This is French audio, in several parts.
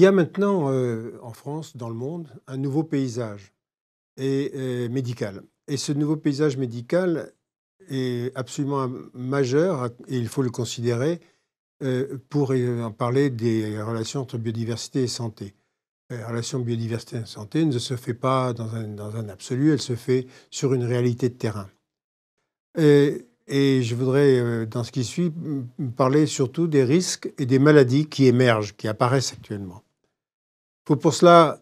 Il y a maintenant euh, en France, dans le monde, un nouveau paysage et, euh, médical. Et ce nouveau paysage médical est absolument majeur, et il faut le considérer, euh, pour en parler des relations entre biodiversité et santé. La relation biodiversité et santé ne se fait pas dans un, dans un absolu, elle se fait sur une réalité de terrain. et je voudrais, dans ce qui suit, parler surtout des risques et des maladies qui émergent, qui apparaissent actuellement. Il faut pour cela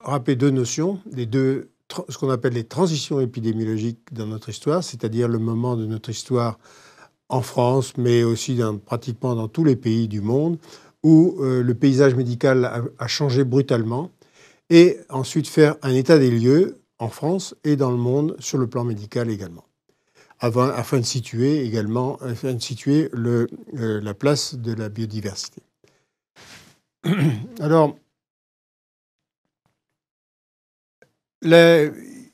rappeler deux notions, les deux, ce qu'on appelle les transitions épidémiologiques dans notre histoire, c'est-à-dire le moment de notre histoire en France, mais aussi pratiquement dans tous les pays du monde, où euh, le paysage médical a, changé brutalement, et ensuite faire un état des lieux en France et dans le monde sur le plan médical également, avant, afin de situer également afin de situer le, euh, la place de la biodiversité. Alors, il,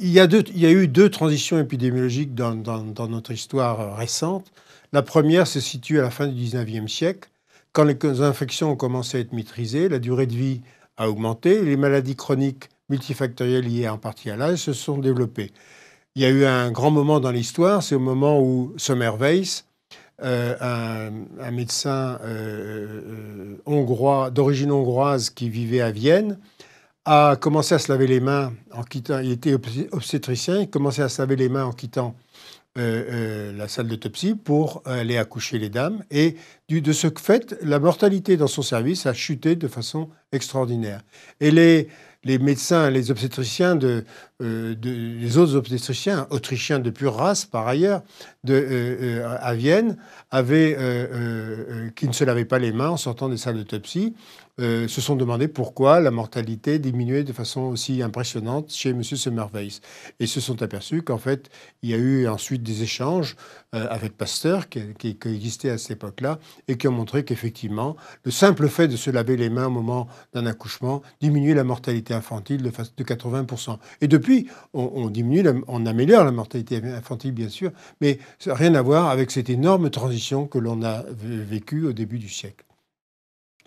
y a eu deux transitions épidémiologiques dans, notre histoire récente. La première se situe à la fin du 19e siècle, quand les infections ont commencé à être maîtrisées, la durée de vie a augmenté, les maladies chroniques multifactorielles liées en partie à l'âge se sont développées. Il y a eu un grand moment dans l'histoire, c'est au moment où Sommerweiss, euh, un, médecin euh, euh, hongrois d'origine hongroise qui vivait à Vienne, a commencé à se laver les mains en quittant, il était obstétricien, il à se laver les mains en quittant euh, euh, la salle d'autopsie pour aller accoucher les dames. Et de ce fait, la mortalité dans son service a chuté de façon extraordinaire. Et les, les médecins, les obstétriciens, euh, les autres obstétriciens, autrichiens de pure race par ailleurs, de, à Vienne, avaient, qui ne se lavaient pas les mains en sortant des salles d'autopsie, euh, se sont demandé pourquoi la mortalité diminuait de façon aussi impressionnante chez M. Semmerweis. Et se sont aperçus qu'en fait, il y a eu ensuite des échanges euh, avec Pasteur qui, qui, existaient à cette époque-là et qui ont montré qu'effectivement, le simple fait de se laver les mains au moment d'un accouchement diminuait la mortalité infantile de, 80%. Et depuis, on, diminue, on améliore la mortalité infantile, bien sûr, mais rien à voir avec cette énorme transition que l'on a vécue au début du siècle.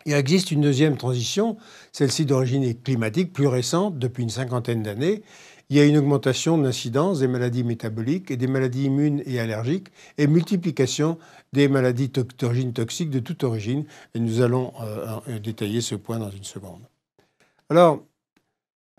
Il existe une deuxième transition, celle-ci d'origine climatique, plus récente, depuis une cinquantaine d'années. Il y a une augmentation de l'incidence des maladies métaboliques et des maladies immunes et allergiques et multiplication des maladies d'origine toxique de toute origine. Et nous allons euh, euh, détailler ce point dans une seconde. Alors,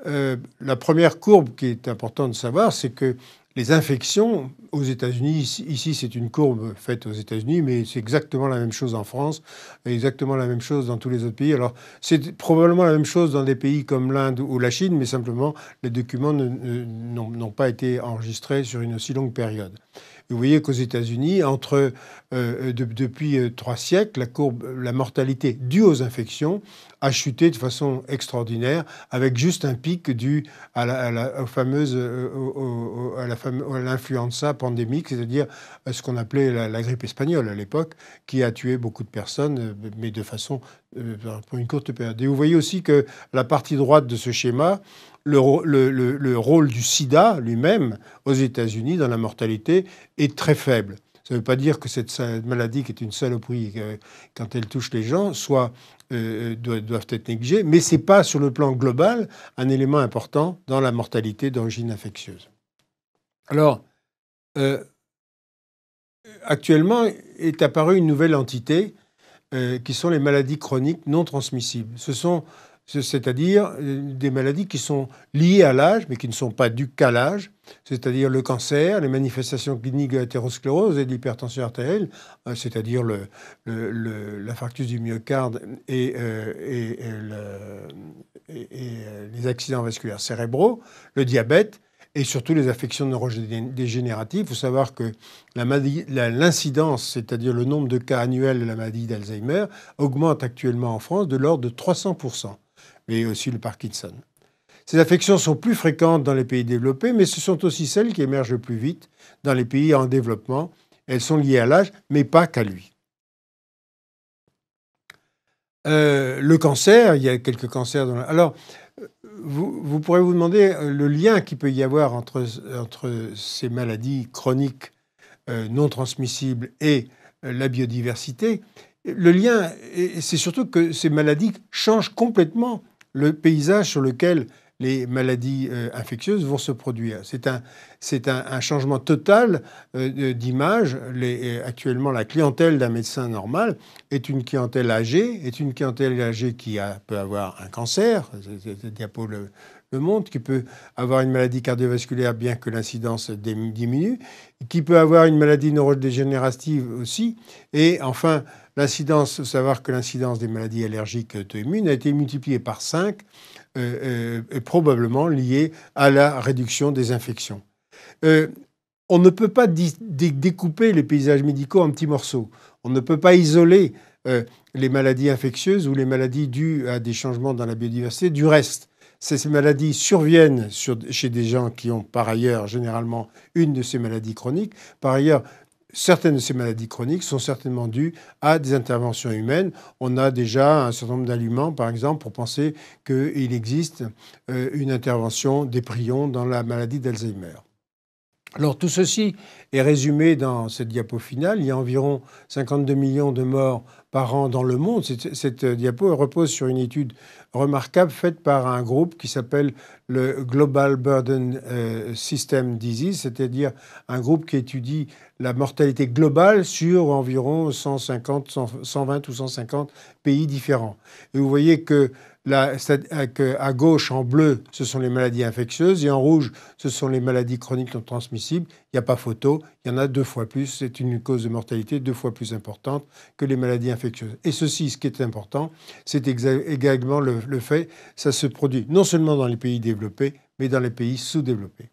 euh, la première courbe qui est importante de savoir, c'est que les infections aux États-Unis, ici c'est une courbe faite aux États-Unis, mais c'est exactement la même chose en France, exactement la même chose dans tous les autres pays. Alors c'est probablement la même chose dans des pays comme l'Inde ou la Chine, mais simplement les documents n'ont pas été enregistrés sur une aussi longue période. Vous voyez qu'aux États-Unis, entre euh, depuis euh, trois siècles, la courbe, la mortalité due aux infections a chuté de façon extraordinaire, avec juste un pic dû à la, fameuse euh, l'influenza pandémique, c'est-à-dire euh, ce qu'on appelait la, grippe espagnole à l'époque, qui a tué beaucoup de personnes, euh, mais de façon pour une courte période. Et vous voyez aussi que la partie droite de ce schéma, le rôle du SIDA lui-même aux États-Unis dans la mortalité est très faible. Ça ne veut pas dire que cette maladie, qui est une saloperie euh, quand elle touche les gens, soit, euh, euh, doivent être négligées, mais ce n'est pas sur le plan global un élément important dans la mortalité d'origine infectieuse. Alors, actuellement est apparue une nouvelle entité qui sont les maladies chroniques non transmissibles. Ce sont c'est-à-dire euh, des maladies qui sont liées à l'âge, mais qui ne sont pas du qu'à l'âge, c'est-à-dire le cancer, les manifestations cliniques de l'athérosclérose et de l'hypertension artérielle, euh, c'est-à-dire l'infarctus du myocarde et, euh, et, les accidents vasculaires cérébraux, le diabète et surtout les affections neurodégénératives. Il faut savoir que l'incidence, c'est-à-dire le nombre de cas annuels de la maladie d'Alzheimer, augmente actuellement en France de l'ordre de 300 mais aussi le Parkinson. Ces affections sont plus fréquentes dans les pays développés, mais ce sont aussi celles qui émergent le plus vite dans les pays en développement. Elles sont liées à l'âge, mais pas qu'à lui. Euh, le cancer, il y a quelques cancers dans Alors, vous, vous, pourrez vous demander euh, le lien qu'il peut y avoir entre, entre ces maladies chroniques euh, non transmissibles et la biodiversité. Le lien, c'est surtout que ces maladies changent complètement le paysage sur lequel les maladies euh, infectieuses vont se produire. C'est un, un, changement total euh, d'image. Euh, actuellement, la clientèle d'un médecin normal est une clientèle âgée, est une clientèle âgée qui peut avoir un cancer, c'est Diapo le, le monde, qui peut avoir une maladie cardiovasculaire bien que l'incidence diminue, qui peut avoir une maladie neurodégénérative aussi, et enfin l'incidence, savoir que l'incidence des maladies allergiques auto-immunes a été multipliée par 5, euh, euh, probablement liée à la réduction des infections. Euh, on ne peut pas découper les paysages médicaux en petits morceaux. On ne peut pas isoler les maladies infectieuses ou les maladies dues à des changements dans la biodiversité du reste ces maladies surviennent chez des gens qui ont par ailleurs généralement une de ces maladies chroniques. Par ailleurs, certaines de ces maladies chroniques sont certainement dues à des interventions humaines. On a déjà un certain nombre d'aliments, par exemple, pour penser qu'il existe euh, une intervention des prions dans la maladie d'Alzheimer. Alors tout ceci est résumé dans cette diapo finale. Il y a environ 52 millions de morts par dans le monde. Cette, diapo repose sur une étude remarquable faite par un groupe qui s'appelle le Global Burden euh, System Disease, c'est-à-dire un groupe qui étudie la mortalité globale sur environ 150, 120 ou 150 pays différents. Et vous voyez euh, que à gauche, en bleu, ce sont les maladies infectieuses et en rouge, ce sont les maladies chroniques non transmissibles. Il n'y a pas photo, il y en a deux fois plus. C'est une cause de mortalité deux fois plus importante que les maladies infectieuses et ceci, ce qui est important, c'est également le, le fait, ça se produit non seulement dans les pays développés, mais dans les pays sous-développés.